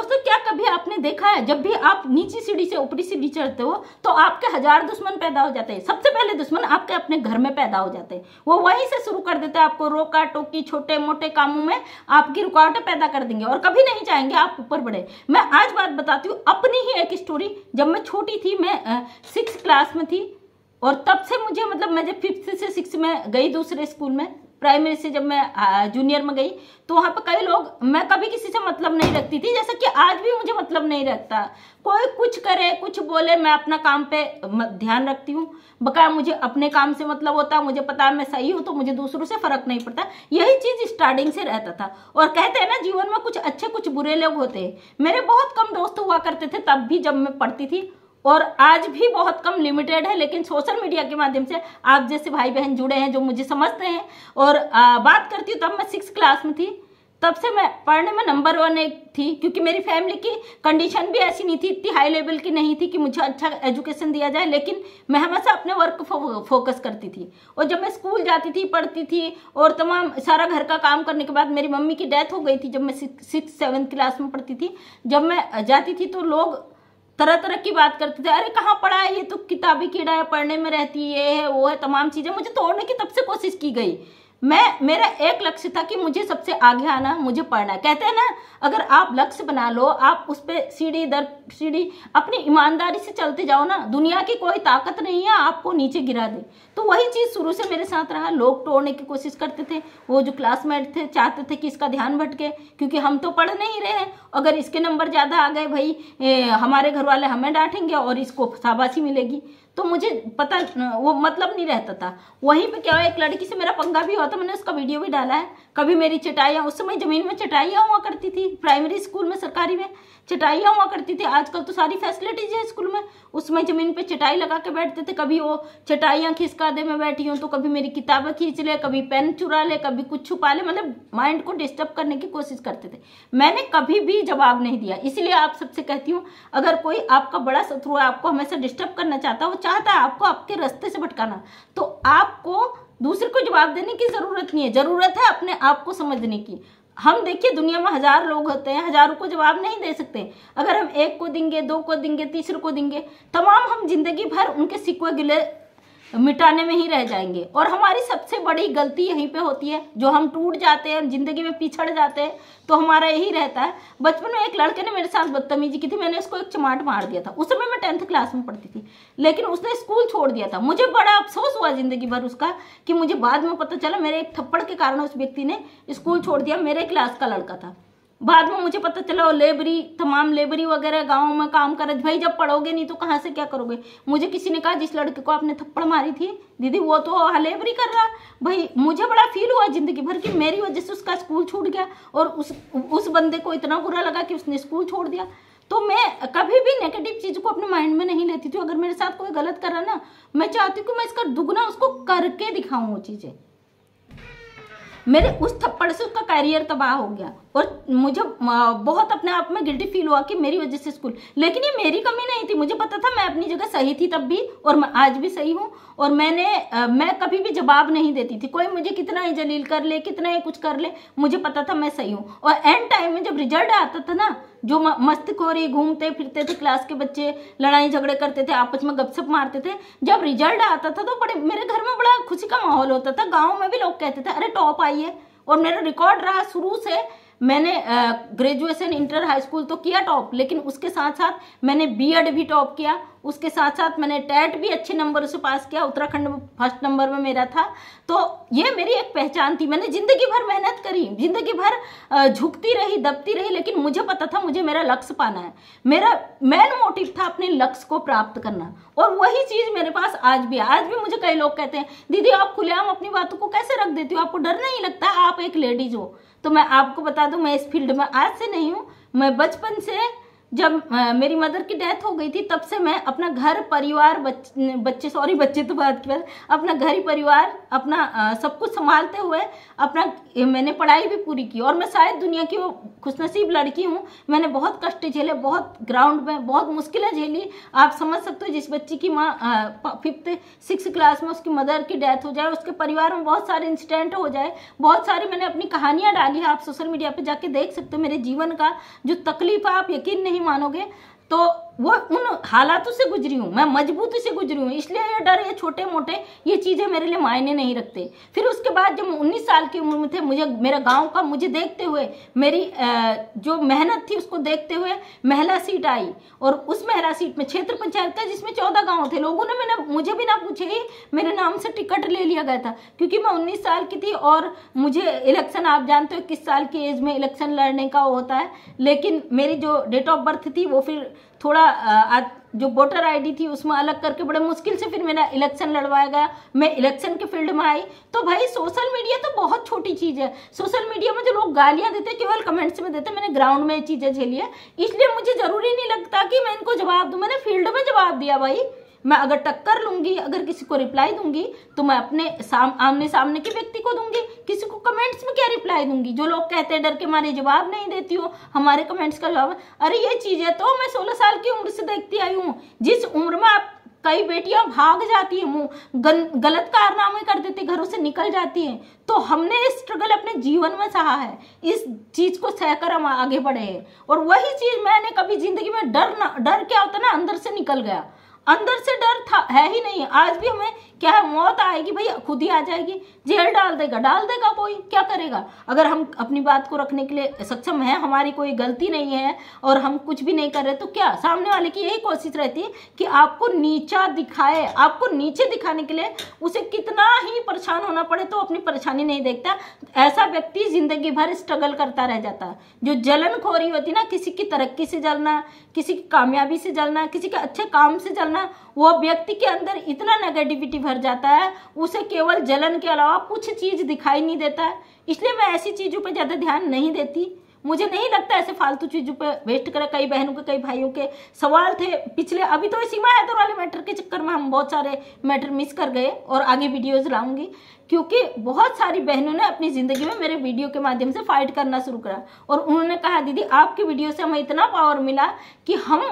दोस्तों क्या कभी आपने देखा है जब भी आप नीची सीढ़ी से ऊपरी सीढ़ी चढ़ते हो तो आपके हजार दुश्मन पैदा हो जाते हैं सबसे पहले दुश्मन आपके अपने घर में पैदा हो जाते हैं वो वहीं से शुरू कर देते हैं आपको रोका टोकी छोटे मोटे कामों में आपकी रुकावटें पैदा कर देंगे और कभी नहीं चाहेंगे आप ऊपर बढ़े मैं आज बात बताती हूँ अपनी ही एक स्टोरी जब मैं छोटी थी मैं सिक्स क्लास में थी और तब से मुझे मतलब मैं जब फिफ्थ से सिक्स में गई दूसरे स्कूल में प्राइमरी से जब मैं जूनियर में गई तो वहाँ पर कई लोग मैं कभी किसी से मतलब नहीं रखती थी जैसे कि आज भी मुझे मतलब नहीं रखता कोई कुछ करे कुछ बोले मैं अपना काम पे ध्यान रखती हूँ बकाया मुझे अपने काम से मतलब होता है मुझे पता है मैं सही हूँ तो मुझे दूसरों से फर्क नहीं पड़ता यही चीज़ स्टार्टिंग से रहता था और कहते हैं ना जीवन में कुछ अच्छे कुछ बुरे लोग होते मेरे बहुत कम दोस्त हुआ करते थे तब भी जब मैं पढ़ती थी और आज भी बहुत कम लिमिटेड है लेकिन सोशल मीडिया के माध्यम से आप जैसे भाई बहन जुड़े हैं जो मुझे समझते हैं और आ, बात करती हूँ तब मैं सिक्स क्लास में थी तब से मैं पढ़ने में नंबर वन एक थी क्योंकि मेरी फैमिली की कंडीशन भी ऐसी नहीं थी इतनी हाई लेवल की नहीं थी कि मुझे अच्छा एजुकेशन दिया जाए लेकिन मैं हमेशा अपने वर्क फो, फोकस करती थी और जब मैं स्कूल जाती थी पढ़ती थी और तमाम सारा घर का काम करने के बाद मेरी मम्मी की डेथ हो गई थी जब मैं सिक्स सेवन्थ क्लास में पढ़ती थी जब मैं जाती थी तो लोग तरह तरह की बात करते थे अरे कहाँ पढ़ा है ये तो किताबी कीड़ा है पढ़ने में रहती है वो है तमाम चीज़ें मुझे तोड़ने की तब से कोशिश की गई मैं मेरा एक लक्ष्य था कि मुझे सबसे आगे आना मुझे पढ़ना कहते हैं ना अगर आप लक्ष्य बना लो आप उस पर सीढ़ी दर सीढ़ी अपनी ईमानदारी से चलते जाओ ना दुनिया की कोई ताकत नहीं है आपको नीचे गिरा दे तो वही चीज़ शुरू से मेरे साथ रहा लोग तोड़ने की कोशिश करते थे वो जो क्लासमेट थे चाहते थे कि इसका ध्यान भटके क्योंकि हम तो पढ़ नहीं रहे हैं अगर इसके नंबर ज़्यादा आ गए भाई ए, हमारे घर वाले हमें डांटेंगे और इसको शाबाशी मिलेगी तो मुझे पता वो मतलब नहीं रहता था वहीं पे क्या हुआ एक लड़की से मेरा पंगा भी हुआ था मैंने उसका वीडियो भी डाला है कभी मेरी चटाइयाँ उस समय जमीन में चटाइयाँ हुआ करती थी प्राइमरी स्कूल में सरकारी में चटाइयाँ हुआ करती थी आजकल तो सारी फैसिलिटीज है स्कूल में उसमें जमीन पे चटाई लगा के बैठते थे कभी वो चटाइयाँ खिसका दे मैं बैठी हूँ तो कभी मेरी किताबें खींच ले कभी पेन चुरा ले कभी कुछ छुपा ले मतलब माइंड को डिस्टर्ब करने की कोशिश करते थे मैंने कभी भी जवाब नहीं दिया इसलिए आप सबसे कहती हूँ अगर कोई आपका बड़ा शत्रु है आपको हमेशा डिस्टर्ब करना चाहता है वो चाहता है आपको आपके रस्ते से भटकाना तो आपको दूसरे को जवाब देने की ज़रूरत नहीं है ज़रूरत है अपने आप को समझने की हम देखिए दुनिया में हजार लोग होते हैं हजारों को जवाब नहीं दे सकते अगर हम एक को देंगे दो को देंगे तीसरे को देंगे तमाम हम जिंदगी भर उनके सिक्वे गिले मिटाने में ही रह जाएंगे और हमारी सबसे बड़ी गलती यहीं पे होती है जो हम टूट जाते हैं जिंदगी में पिछड़ जाते हैं तो हमारा यही रहता है बचपन में एक लड़के ने मेरे साथ बदतमीजी की थी मैंने उसको एक चमाट मार दिया था उस समय मैं टेंथ क्लास में पढ़ती थी लेकिन उसने स्कूल छोड़ दिया था मुझे बड़ा अफसोस हुआ जिंदगी भर उसका कि मुझे बाद में पता चला मेरे एक थप्पड़ के कारण उस व्यक्ति ने स्कूल छोड़ दिया मेरे क्लास का लड़का था बाद में मुझे पता चला लेबरी तमाम लेबरी वगैरह गाँव में काम कर भाई जब पढ़ोगे नहीं तो कहाँ से क्या करोगे मुझे किसी ने कहा जिस लड़के को आपने थप्पड़ मारी थी दीदी वो तो लेबरी कर रहा भाई मुझे बड़ा फील हुआ जिंदगी भर की मेरी वजह से उसका स्कूल छूट गया और उस उस बंदे को इतना बुरा लगा कि उसने स्कूल छोड़ दिया तो मैं कभी भी नेगेटिव चीज़ को अपने माइंड में नहीं लेती थी अगर मेरे साथ कोई गलत कर रहा ना मैं चाहती हूँ कि मैं इसका दुगना उसको करके दिखाऊँ वो चीज़ें मेरे उस थप्पड़ से उसका करियर तबाह हो गया और मुझे बहुत अपने आप में गिल्टी फील हुआ कि मेरी वजह से स्कूल लेकिन ये मेरी कमी नहीं थी मुझे पता था मैं अपनी जगह सही थी तब भी और मैं आज भी सही हूँ और मैंने मैं कभी भी जवाब नहीं देती थी कोई मुझे कितना ही जलील कर ले कितना ही कुछ कर ले मुझे पता था मैं सही हूँ और एंड टाइम में जब रिजल्ट आता था ना जो मस्त खोरी घूमते फिरते थे क्लास के बच्चे लड़ाई झगड़े करते थे आपस में गपशप मारते थे जब रिजल्ट आता था तो बड़े मेरे घर में बड़ा खुशी का माहौल होता था गाँव में भी लोग कहते थे अरे टॉप आई है और मेरा रिकॉर्ड रहा शुरू से मैंने ग्रेजुएशन इंटर हाई स्कूल तो किया टॉप लेकिन उसके साथ साथ मैंने बीएड भी टॉप किया उसके साथ साथ मैंने टैट भी अच्छे नंबर से पास किया उत्तराखंड में फर्स्ट नंबर में मेरा था तो ये मेरी एक पहचान थी मैंने ज़िंदगी भर मेहनत करी ज़िंदगी भर झुकती रही दबती रही लेकिन मुझे पता था मुझे मेरा लक्ष्य पाना है मेरा मेन मोटिव था अपने लक्ष्य को प्राप्त करना और वही चीज़ मेरे पास आज भी आज भी मुझे कई लोग कहते हैं दीदी आप खुलेआम अपनी बातों को कैसे रख देती हो आपको डर नहीं लगता आप एक लेडीज हो तो मैं आपको बता दूं मैं इस फील्ड में आज से नहीं हूं मैं बचपन से जब आ, मेरी मदर की डेथ हो गई थी तब से मैं अपना घर परिवार बच, बच्चे सॉरी बच्चे तो बात की अपना घर ही परिवार अपना आ, सब कुछ संभालते हुए अपना मैंने पढ़ाई भी पूरी की और मैं शायद दुनिया की वो खुशनसीब लड़की हूँ मैंने बहुत कष्ट झेले बहुत ग्राउंड में बहुत मुश्किलें झेली आप समझ सकते हो जिस बच्ची की माँ फिफ्थ सिक्स क्लास में उसकी मदर की डेथ हो जाए उसके परिवार में बहुत सारे इंसिडेंट हो जाए बहुत सारी मैंने अपनी कहानियाँ डाली है आप सोशल मीडिया पर जाके देख सकते हो मेरे जीवन का जो तकलीफ है आप यकीन नहीं नहीं मानोगे तो वो उन हालातों से गुजरी हूँ मैं मजबूती से गुजरी हूँ इसलिए ये डर ये छोटे मोटे ये चीज़ें मेरे लिए मायने नहीं रखते फिर उसके बाद जब उन्नीस साल की उम्र में थे मुझे मेरा गाँव का मुझे देखते हुए मेरी जो मेहनत थी उसको देखते हुए महिला सीट आई और उस महिला सीट में क्षेत्र पंचायत का जिसमें चौदह गाँव थे लोगों ने मैंने मुझे भी ना पूछे ही मेरे नाम से टिकट ले लिया गया था क्योंकि मैं उन्नीस साल की थी और मुझे इलेक्शन आप जानते हो किस साल की एज में इलेक्शन लड़ने का होता है लेकिन मेरी जो डेट ऑफ बर्थ थी वो फिर थोड़ा आ, जो वोटर आईडी थी उसमें अलग करके बड़े मुश्किल से फिर मेरा इलेक्शन लड़वाया गया मैं इलेक्शन के फील्ड में आई तो भाई सोशल मीडिया तो बहुत छोटी चीज़ है सोशल मीडिया में जो लोग गालियां देते केवल कमेंट्स में देते मैंने ग्राउंड में ये चीज़ें झेली है इसलिए मुझे ज़रूरी नहीं लगता कि मैं इनको जवाब दूँ मैंने फील्ड में जवाब दिया भाई मैं अगर टक्कर लूंगी अगर किसी को रिप्लाई दूंगी तो मैं अपने साम, आमने सामने के व्यक्ति को दूंगी किसी को कमेंट्स में क्या रिप्लाई दूंगी जो लोग कहते हैं डर के मारे जवाब नहीं देती हो हमारे कमेंट्स का जवाब अरे ये चीज है तो मैं सोलह साल की उम्र से देखती आई हूँ जिस उम्र में आप कई बेटियां भाग जाती हैं मुंह गलत कारनामे कर देती घरों से निकल जाती हैं तो हमने स्ट्रगल अपने जीवन में सहा है इस चीज को सहकर हम आगे बढ़े हैं और वही चीज मैंने कभी जिंदगी में डर ना डर क्या होता ना अंदर से निकल गया अंदर से डर था है ही नहीं आज भी हमें क्या है मौत आएगी भाई खुद ही आ जाएगी जेल डाल देगा डाल देगा कोई क्या करेगा अगर हम अपनी बात को रखने के लिए सक्षम है हमारी कोई गलती नहीं है और हम कुछ भी नहीं कर रहे तो क्या सामने वाले की यही कोशिश रहती है कि आपको नीचा दिखाए आपको नीचे दिखाने के लिए उसे कितना ही परेशान होना पड़े तो अपनी परेशानी नहीं देखता ऐसा व्यक्ति जिंदगी भर स्ट्रगल करता रह जाता जो जलन खोरी होती ना किसी की तरक्की से जलना किसी की कामयाबी से जलना किसी के अच्छे काम से जलना करना वो व्यक्ति के अंदर इतना नेगेटिविटी भर जाता है उसे केवल जलन के अलावा कुछ चीज़ दिखाई नहीं देता है इसलिए मैं ऐसी चीज़ों पर ज़्यादा ध्यान नहीं देती मुझे नहीं लगता ऐसे फालतू चीज़ों पर वेस्ट करें कई बहनों के कई भाइयों के सवाल थे पिछले अभी तो सीमा हैदर तो वाले मैटर के चक्कर में हम बहुत सारे मैटर मिस कर गए और आगे वीडियोज लाऊंगी क्योंकि बहुत सारी बहनों ने अपनी ज़िंदगी में मेरे वीडियो के माध्यम से फाइट करना शुरू करा और उन्होंने कहा दीदी आपकी वीडियो से हमें इतना पावर मिला कि हम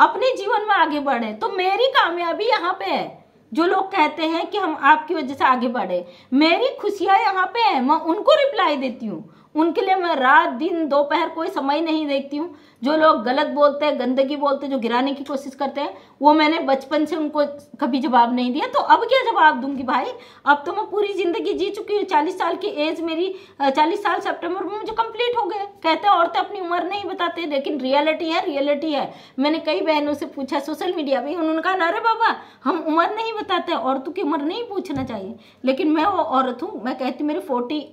अपने जीवन में आगे बढ़े तो मेरी कामयाबी यहाँ पे है जो लोग कहते हैं कि हम आपकी वजह से आगे बढ़े मेरी खुशियां यहाँ पे है मैं उनको रिप्लाई देती हूँ उनके लिए मैं रात दिन दोपहर कोई समय नहीं देखती हूँ जो लोग गलत बोलते हैं गंदगी बोलते हैं जो गिराने की कोशिश करते हैं वो मैंने बचपन से उनको कभी जवाब नहीं दिया तो अब क्या जवाब दूंगी भाई अब तो मैं पूरी जिंदगी जी चुकी हूँ चालीस साल की एज मेरी चालीस साल सेप्टेम्बर में मुझे कंप्लीट हो गए कहते हैं औरतें अपनी उम्र नहीं बताते लेकिन रियलिटी है रियलिटी है मैंने कई बहनों से पूछा सोशल मीडिया पर उन्होंने कहा ना बाबा हम उम्र नहीं बताते औरतों की उम्र नहीं पूछना चाहिए लेकिन मैं वो औरत हूँ मैं कहती मेरी फोर्टी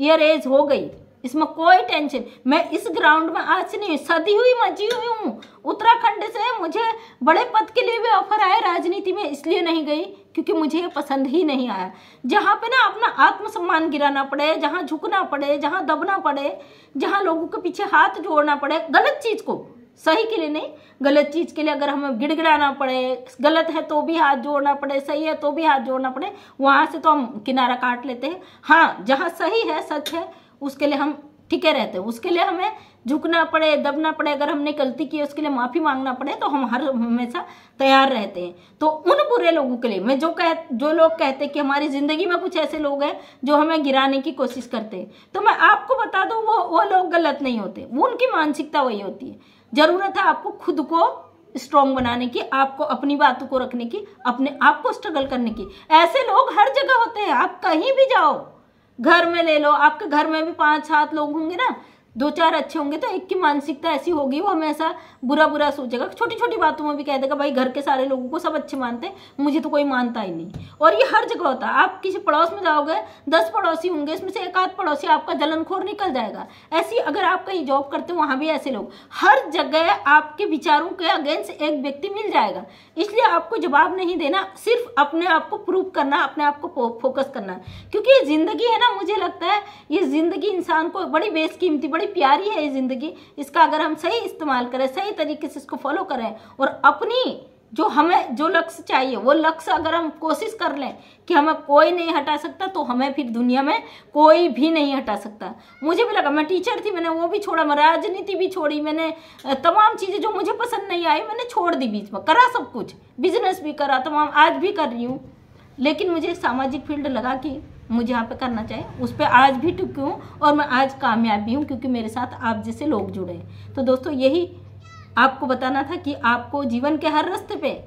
ईयर एज हो गई इसमें कोई टेंशन मैं इस ग्राउंड में आज नहीं सदी हुई मची हुई हूँ उत्तराखंड से मुझे बड़े पद के लिए भी ऑफर आए राजनीति में इसलिए नहीं गई क्योंकि मुझे ये पसंद ही नहीं आया जहाँ पे ना अपना आत्मसम्मान गिराना पड़े जहाँ झुकना पड़े जहाँ दबना पड़े जहाँ लोगों के पीछे हाथ जोड़ना पड़े गलत चीज़ को सही के लिए नहीं गलत चीज के लिए अगर हमें गिड़गिड़ाना पड़े गलत है तो भी हाथ जोड़ना पड़े सही है तो भी हाथ जोड़ना पड़े वहां से तो हम किनारा काट लेते हैं हाँ जहाँ सही है सच है उसके लिए हम ठीके रहते हैं उसके लिए हमें झुकना पड़े दबना पड़े अगर हमने गलती की उसके लिए माफी मांगना पड़े तो हम हर हमेशा तैयार रहते हैं तो उन बुरे लोगों के लिए मैं जो कह जो लोग कहते कि हमारी जिंदगी में कुछ ऐसे लोग हैं जो हमें गिराने की कोशिश करते हैं तो मैं आपको बता दूं वो वो लोग गलत नहीं होते उनकी मानसिकता वही होती है जरूरत है आपको खुद को स्ट्रांग बनाने की आपको अपनी बातों को रखने की अपने आप को स्ट्रगल करने की ऐसे लोग हर जगह होते हैं आप कहीं भी जाओ घर में ले लो आपके घर में भी पांच सात लोग होंगे ना दो चार अच्छे होंगे तो एक की मानसिकता ऐसी होगी वो हमेशा बुरा बुरा सोचेगा छोटी छोटी बातों में भी कह देगा भाई घर के सारे लोगों को सब अच्छे मानते हैं मुझे तो कोई मानता ही नहीं और ये हर जगह होता है आप किसी पड़ोस में जाओगे दस पड़ोसी होंगे इसमें से एक आध पड़ोसी आपका जलनखोर निकल जाएगा ऐसी अगर आप कहीं जॉब करते हो वहाँ भी ऐसे लोग हर जगह आपके विचारों के अगेंस्ट एक व्यक्ति मिल जाएगा इसलिए आपको जवाब नहीं देना सिर्फ अपने आप को प्रूव करना अपने आप को फोकस करना क्योंकि ये जिंदगी है ना मुझे लगता है ये जिंदगी इंसान को बड़ी बेसकीमती बड़ी बड़ी प्यारी है ये ज़िंदगी इसका अगर हम सही इस्तेमाल करें सही तरीके से इसको फॉलो करें और अपनी जो हमें जो लक्ष्य चाहिए वो लक्ष्य अगर हम कोशिश कर लें कि हमें कोई नहीं हटा सकता तो हमें फिर दुनिया में कोई भी नहीं हटा सकता मुझे भी लगा मैं टीचर थी मैंने वो भी छोड़ा मैं राजनीति भी छोड़ी मैंने तमाम चीज़ें जो मुझे पसंद नहीं आई मैंने छोड़ दी बीच में करा सब कुछ बिजनेस भी करा तमाम आज भी कर रही हूँ लेकिन मुझे सामाजिक फील्ड लगा कि मुझे यहाँ पे करना चाहिए उस पर आज भी टुकी हूँ और मैं आज कामयाब भी हूँ क्योंकि मेरे साथ आप जैसे लोग जुड़े तो दोस्तों यही आपको बताना था कि आपको जीवन के हर रास्ते पे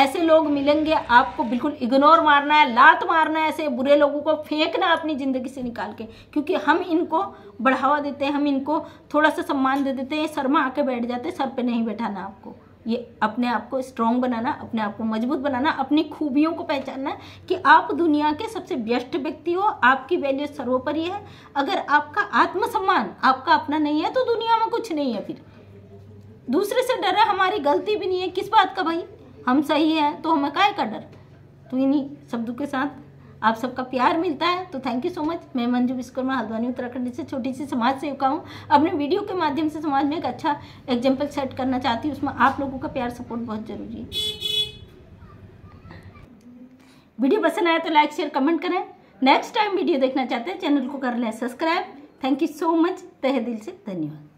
ऐसे लोग मिलेंगे आपको बिल्कुल इग्नोर मारना है लात मारना है ऐसे बुरे लोगों को फेंकना अपनी ज़िंदगी से निकाल के क्योंकि हम इनको बढ़ावा देते हैं हम इनको थोड़ा सा सम्मान दे देते हैं में आके बैठ जाते हैं सर पे नहीं बैठाना आपको ये अपने आप को स्ट्रांग बनाना अपने आप को मजबूत बनाना अपनी खूबियों को पहचानना कि आप दुनिया के सबसे व्यस्ट व्यक्ति हो आपकी वैल्यू सर्वोपरि है अगर आपका आत्मसम्मान आपका अपना नहीं है तो दुनिया में कुछ नहीं है फिर दूसरे से डर है हमारी गलती भी नहीं है किस बात का भाई हम सही है तो हमें काय का डर तो इन्हीं शब्दों के साथ आप सबका प्यार मिलता है तो थैंक यू सो मच मैं मंजू विश्वकर्मा हल्द्वानी उत्तराखंड से छोटी सी समाज सेविका हूँ अपने वीडियो के माध्यम से समाज में एक अच्छा एग्जाम्पल सेट करना चाहती हूँ उसमें आप लोगों का प्यार सपोर्ट बहुत ज़रूरी है वीडियो पसंद आया तो लाइक शेयर कमेंट करें नेक्स्ट टाइम वीडियो देखना चाहते हैं चैनल को कर लें subscribe thank you so much तहे दिल से धन्यवाद